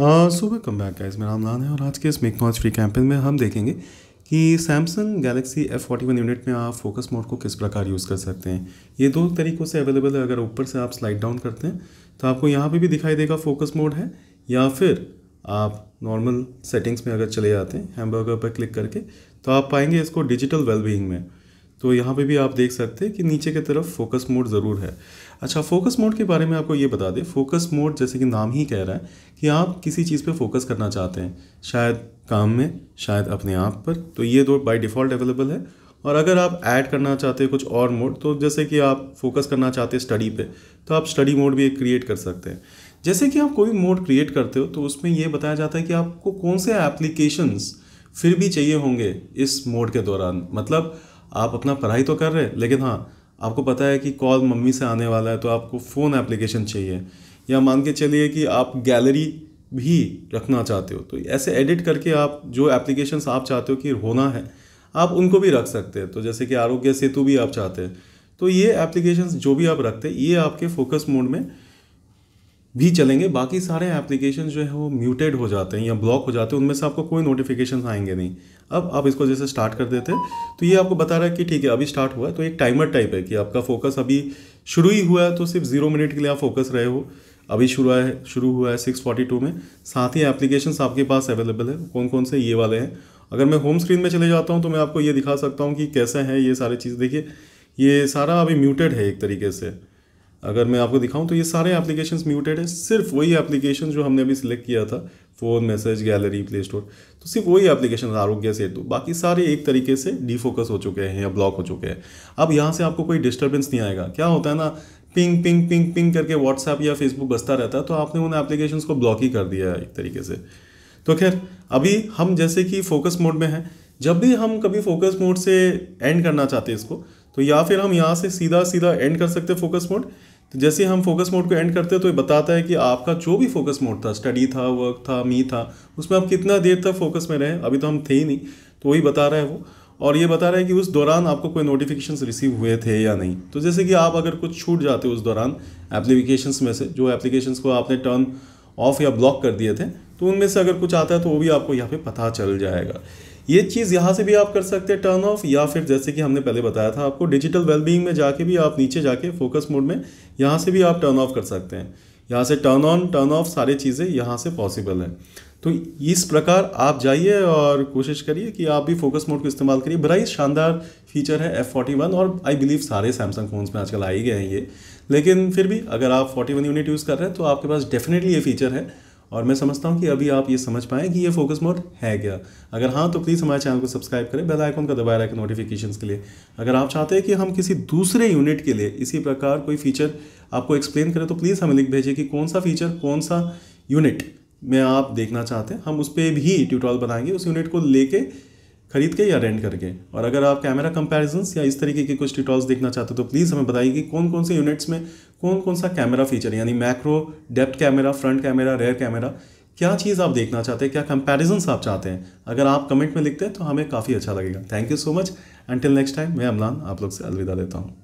so welcome back guys मेरा नाम नान है और आज के इस मेक नॉच फ्री कैंपेन में हम देखेंगे कि Samsung Galaxy F forty one unit में आप फोकस मोड को किस प्रकार यूज़ कर सकते हैं ये दो तरीक़ों से अवेलेबल है अगर ऊपर से आप स्लाइड डाउन करते हैं तो आपको यहाँ पे भी दिखाई देगा फोकस मोड है या फिर आप नॉर्मल सेटिंग्स में अगर चले जाते हैं हैमबर्गर पर क्लिक करके तो आप पाएंगे इसको डिजिटल वेलबींग में तो यहाँ पे भी आप देख सकते हैं कि नीचे की तरफ फोकस मोड ज़रूर है अच्छा फोकस मोड के बारे में आपको ये बता दें फोकस मोड जैसे कि नाम ही कह रहा है कि आप किसी चीज़ पे फोकस करना चाहते हैं शायद काम में शायद अपने आप पर तो ये दो बाय डिफ़ॉल्ट अवेलेबल है और अगर आप ऐड करना चाहते हैं कुछ और मोड तो जैसे कि आप फोकस करना चाहते हैं स्टडी पर तो आप स्टडी मोड भी एक क्रिएट कर सकते हैं जैसे कि आप कोई मोड क्रिएट करते हो तो उसमें ये बताया जाता है कि आपको कौन से एप्लीकेशंस फिर भी चाहिए होंगे इस मोड के दौरान मतलब आप अपना पढ़ाई तो कर रहे हैं लेकिन हाँ आपको पता है कि कॉल मम्मी से आने वाला है तो आपको फ़ोन एप्लीकेशन चाहिए या मान के चलिए कि आप गैलरी भी रखना चाहते हो तो ऐसे एडिट करके आप जो एप्लीकेशन आप चाहते हो कि होना है आप उनको भी रख सकते हैं तो जैसे कि आरोग्य सेतु भी आप चाहते हैं तो ये एप्लीकेशन जो भी आप रखते हैं ये आपके फोकस मोड में भी चलेंगे बाकी सारे एप्लीकेशन जो है वो म्यूटेड हो जाते हैं या ब्लॉक हो जाते हैं उनमें से आपको कोई नोटिफिकेशन आएंगे नहीं अब आप इसको जैसे स्टार्ट कर देते तो ये आपको बता रहा है कि ठीक है अभी स्टार्ट हुआ है तो एक टाइमर टाइप है कि आपका फोकस अभी शुरू ही हुआ है तो सिर्फ जीरो मिनट के लिए आप फोकस रहे हो अभी शुरू है शुरू हुआ है सिक्स फोर्टी टू में साथ ही एप्लीकेशन आपके पास अवेलेबल है कौन कौन से ये वाले हैं अगर मैं होम स्क्रीन में चले जाता हूँ तो मैं आपको ये दिखा सकता हूँ कि कैसे है ये सारी चीज़ देखिए ये सारा अभी म्यूटेड है एक तरीके से अगर मैं आपको दिखाऊं तो ये सारे एप्लीकेशन म्यूटेड हैं सिर्फ वही एप्लीकेशन जो हमने अभी सिलेक्ट किया था phone message gallery play store तो सिर्फ वही एप्लीकेशन आरोग्य सेतु बाकी सारे एक तरीके से डीफोकस हो चुके हैं या ब्लॉक हो चुके हैं अब यहाँ से आपको कोई डिस्टर्बेंस नहीं आएगा क्या होता है ना पिंग पिंग पिंग पिंग करके व्हाट्सएप या फेसबुक बसता रहता है तो आपने उन एप्लीकेशन को ब्लॉक ही कर दिया है एक तरीके से तो खैर अभी हम जैसे कि फोकस मोड में हैं जब भी हम कभी फोकस मोड से एंड करना चाहते हैं इसको तो या फिर हम यहाँ से सीधा सीधा एंड कर सकते हैं फोकस मोड तो जैसे हम फोकस मोड को एंड करते हैं तो ये बताता है कि आपका जो भी फोकस मोड था स्टडी था वर्क था मी था उसमें आप कितना देर तक फोकस में रहें अभी तो हम थे ही नहीं तो वही बता रहा है वो और ये बता रहा है कि उस दौरान आपको कोई नोटिफिकेशंस रिसीव हुए थे या नहीं तो जैसे कि आप अगर कुछ छूट जाते उस दौरान एप्लीकेशंस में से जो एप्लीकेशंस को आपने टर्न ऑफ या ब्लॉक कर दिए थे तो उनमें से अगर कुछ आता है तो वो भी आपको यहाँ पे पता चल जाएगा ये चीज़ यहाँ से भी आप कर सकते हैं टर्न ऑफ या फिर जैसे कि हमने पहले बताया था आपको डिजिटल वेलबींग में जाके भी आप नीचे जाके फोकस मोड में यहाँ से भी आप टर्न ऑफ कर सकते हैं यहाँ से टर्न ऑन टर्न ऑफ सारी चीज़ें यहाँ से पॉसिबल हैं तो इस प्रकार आप जाइए और कोशिश करिए कि आप भी फोकस मोड को इस्तेमाल करिए बड़ा ही शानदार फीचर है एफ़ फोर्टी वन और आई बिलीव सारे सैमसंग फ़ोन्स में आजकल आ ही गए हैं ये लेकिन फिर भी अगर आप फोर्टी वन यूनिट यूज़ कर रहे हैं तो आपके पास डेफिनेटली ये फीचर है और मैं समझता हूँ कि अभी आप ये समझ पाएँ कि ये फोकस मोड है क्या अगर हाँ तो प्लीज़ हमारे चैनल को सब्सक्राइब करें बेल आइकन का दबाए रखें नोटिफिकेशन के लिए अगर आप चाहते हैं कि हम किसी दूसरे यूनिट के लिए इसी प्रकार कोई फीचर आपको एक्सप्लेन करें तो प्लीज़ हमें लिख भेजिए कि कौन सा फीचर कौन सा यूनिट में आप देखना चाहते हैं हम उस पर भी ट्यूटोरियल बनाएंगे उस यूनिट को लेके खरीद के या रेंट करके और अगर आप कैमरा कंपैरिजन्स या इस तरीके के कुछ ट्यूटोरियल्स देखना चाहते हो तो प्लीज़ हमें बताइए कि कौन कौन से यूनिट्स में कौन कौन सा कैमरा फीचर है यानी macro depth camera front camera rear camera क्या चीज़ आप देखना चाहते हैं क्या कंपैरिजन आप चाहते हैं अगर आप कमेंट में लिखते हैं तो हमें काफ़ी अच्छा लगेगा thank you so much until next time मैं अमलान आप लोग से अलविदा देता हूँ